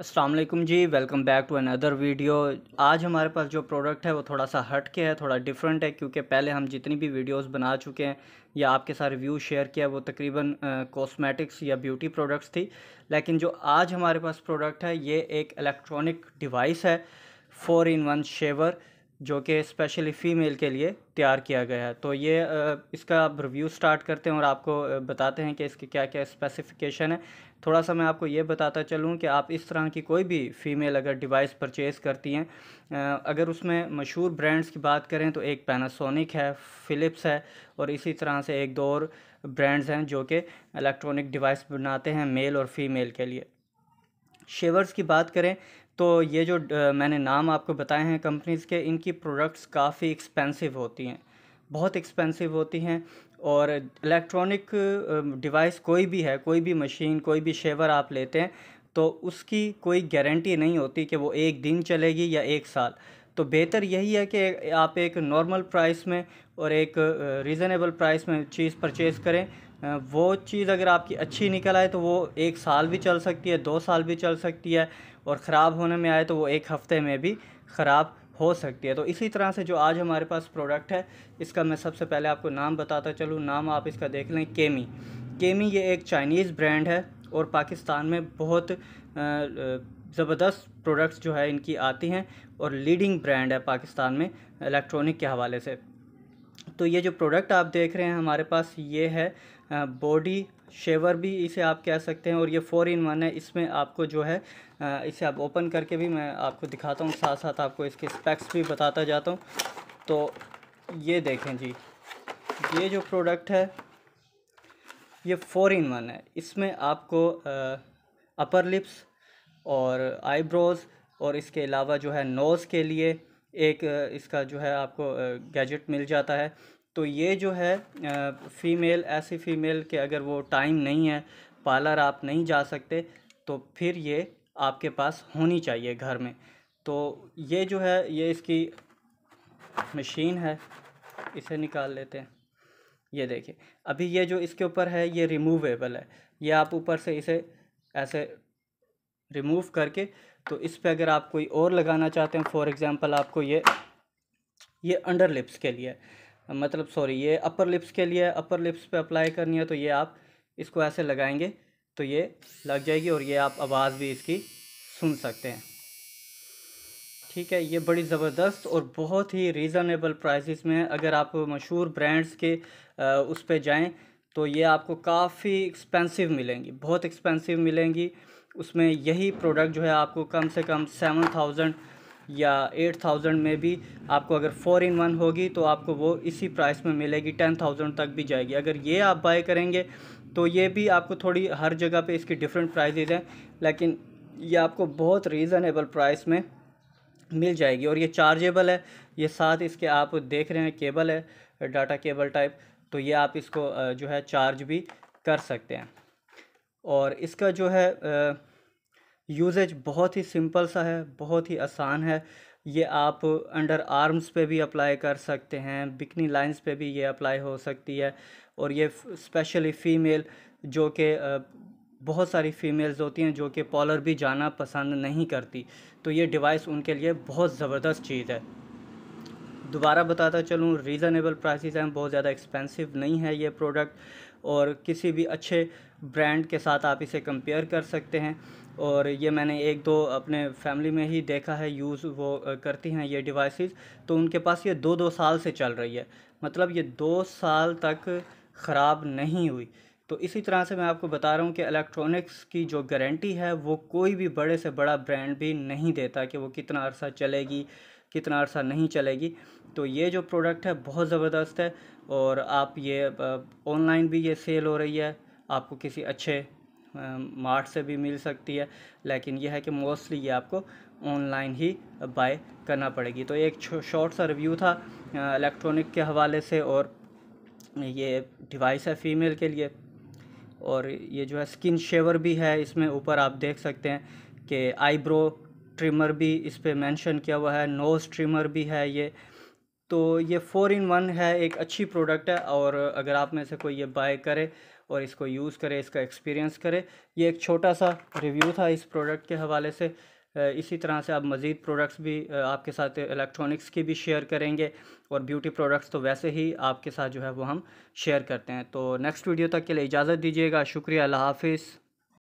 Aslam ji welcome back to another video आज हमारे पास जो प्रोडक्ट है वो थोड़ा सा हट के है थोड़ा डिफरेंट है क्योंकि पहले हम जितनी भी वीडियोस बना चुके हैं या आपके साथ रिव्यू शेयर किया वो तकरीबन कॉस्मेटिक्स या ब्यूटी प्रोडक्ट्स थी लेकिन जो आज हमारे पास प्रोडक्ट है ये एक इलेक्ट्रॉनिक डिवाइस है फ़ोर इन वन शेवर जो कि स्पेशली फ़ीमेल के लिए तैयार किया गया है तो ये इसका आप रिव्यू स्टार्ट करते हैं और आपको बताते हैं कि इसके क्या क्या स्पेसिफिकेशन है थोड़ा सा मैं आपको ये बताता चलूँ कि आप इस तरह की कोई भी फ़ीमेल अगर डिवाइस परचेज़ करती हैं अगर उसमें मशहूर ब्रांड्स की बात करें तो एक पैनासोनिक है फ़िलिप्स है और इसी तरह से एक दो और ब्रांड्स हैं जो कि इलेक्ट्रॉनिक डिवाइस बनाते हैं मेल और फीमेल के लिए शेवर्स की बात करें तो ये जो मैंने नाम आपको बताए हैं कंपनीज़ के इनकी प्रोडक्ट्स काफ़ी एक्सपेंसिव होती हैं बहुत एक्सपेंसिव होती हैं और इलेक्ट्रॉनिक डिवाइस कोई भी है कोई भी मशीन कोई भी शेवर आप लेते हैं तो उसकी कोई गारंटी नहीं होती कि वो एक दिन चलेगी या एक साल तो बेहतर यही है कि आप एक नॉर्मल प्राइस में और एक रीज़नेबल प्राइस में चीज़ परचेज़ करें वो चीज़ अगर आपकी अच्छी निकल आए तो वो एक साल भी चल सकती है दो साल भी चल सकती है और ख़राब होने में आए तो वो एक हफ़्ते में भी ख़राब हो सकती है तो इसी तरह से जो आज हमारे पास प्रोडक्ट है इसका मैं सबसे पहले आपको नाम बताता चलूँ नाम आप इसका देख लें केमी केमी ये एक चाइनीज़ ब्रांड है और पाकिस्तान में बहुत आ, आ, ज़बरदस्त प्रोडक्ट्स जो है इनकी आती हैं और लीडिंग ब्रांड है पाकिस्तान में इलेक्ट्रॉनिक के हवाले से तो ये जो प्रोडक्ट आप देख रहे हैं हमारे पास ये है बॉडी शेवर भी इसे आप कह सकते हैं और ये फोर इन वन है इसमें आपको जो है इसे आप ओपन करके भी मैं आपको दिखाता हूँ साथ साथ आपको इसके स्पेक्स भी बताता जाता हूँ तो ये देखें जी ये जो प्रोडक्ट है ये फोर इन वन है इसमें आपको अपर लिप्स और आईब्रोज़ और इसके अलावा जो है नोज़ के लिए एक इसका जो है आपको गैजेट मिल जाता है तो ये जो है फ़ीमेल ऐसी फ़ीमेल के अगर वो टाइम नहीं है पार्लर आप नहीं जा सकते तो फिर ये आपके पास होनी चाहिए घर में तो ये जो है ये इसकी मशीन है इसे निकाल लेते हैं ये देखिए अभी ये जो इसके ऊपर है ये रिमूवेबल है ये आप ऊपर से इसे ऐसे रिमूव करके तो इस पर अगर आप कोई और लगाना चाहते हैं फॉर एग्ज़ाम्पल आपको ये ये अंडर लिप्स के लिए मतलब सॉरी ये अपर लिप्स के लिए अपर लिप्स पे अप्लाई करनी है तो ये आप इसको ऐसे लगाएंगे तो ये लग जाएगी और ये आप आवाज़ भी इसकी सुन सकते हैं ठीक है ये बड़ी ज़बरदस्त और बहुत ही रीज़नेबल प्राइसेस में अगर आप मशहूर ब्रांड्स के आ, उस पर जाएँ तो ये आपको काफ़ी एक्सपेंसिव मिलेंगी बहुत एक्सपेंसिव मिलेंगी उसमें यही प्रोडक्ट जो है आपको कम से कम सेवन थाउजेंड या एट थाउजेंड में भी आपको अगर फ़ोर इन वन होगी तो आपको वो इसी प्राइस में मिलेगी टेन थाउजेंड तक भी जाएगी अगर ये आप बाय करेंगे तो ये भी आपको थोड़ी हर जगह पे इसकी डिफरेंट प्राइजेज हैं लेकिन ये आपको बहुत रीज़नेबल प्राइस में मिल जाएगी और ये चार्जेबल है ये साथ इसके आप देख रहे हैं केबल है डाटा केबल टाइप तो ये आप इसको जो है चार्ज भी कर सकते हैं और इसका जो है यूजेज बहुत ही सिंपल सा है बहुत ही आसान है ये आप अंडर आर्म्स पे भी अप्लाई कर सकते हैं बिकनी लाइंस पे भी ये अप्लाई हो सकती है और ये स्पेशली फ़ीमेल जो कि बहुत सारी फ़ीमेल्स होती हैं जो कि पॉलर भी जाना पसंद नहीं करती तो ये डिवाइस उनके लिए बहुत ज़बरदस्त चीज़ है दोबारा बताता चलूँ रीज़नेबल प्राइसेस हैं बहुत ज़्यादा एक्सपेंसिव नहीं है ये प्रोडक्ट और किसी भी अच्छे ब्रांड के साथ आप इसे कंपेयर कर सकते हैं और ये मैंने एक दो अपने फैमिली में ही देखा है यूज़ वो करती हैं ये डिवाइसेस तो उनके पास ये दो दो साल से चल रही है मतलब ये दो साल तक ख़राब नहीं हुई तो इसी तरह से मैं आपको बता रहा हूँ कि इलेक्ट्रॉनिक्स की जो गारंटी है वो कोई भी बड़े से बड़ा ब्रांड भी नहीं देता कि वो कितना अरसा चलेगी कितना अर्सा नहीं चलेगी तो ये जो प्रोडक्ट है बहुत ज़बरदस्त है और आप ये ऑनलाइन भी ये सेल हो रही है आपको किसी अच्छे मार्ट से भी मिल सकती है लेकिन यह है कि मोस्टली ये आपको ऑनलाइन ही बाय करना पड़ेगी तो एक शॉर्ट सा रिव्यू था इलेक्ट्रॉनिक के हवाले से और ये डिवाइस है फीमेल के लिए और ये जो है स्किन शेवर भी है इसमें ऊपर आप देख सकते हैं कि आईब्रो ट्रिमर भी इस पर मैंशन किया हुआ है नोज़ ट्रिमर भी है ये तो ये फ़ोर इन वन है एक अच्छी प्रोडक्ट है और अगर आप में से कोई ये बाय करे और इसको यूज़ करे इसका एक्सपीरियंस करे ये एक छोटा सा रिव्यू था इस प्रोडक्ट के हवाले से इसी तरह से आप मज़ीद प्रोडक्ट्स भी आपके साथ इलेक्ट्रॉनिक्स की भी शेयर करेंगे और ब्यूटी प्रोडक्ट्स तो वैसे ही आपके साथ जो है वो हम शेयर करते हैं तो नेक्स्ट वीडियो तक के लिए इजाज़त दीजिएगा शुक्रिया अल्लाह हाफिज़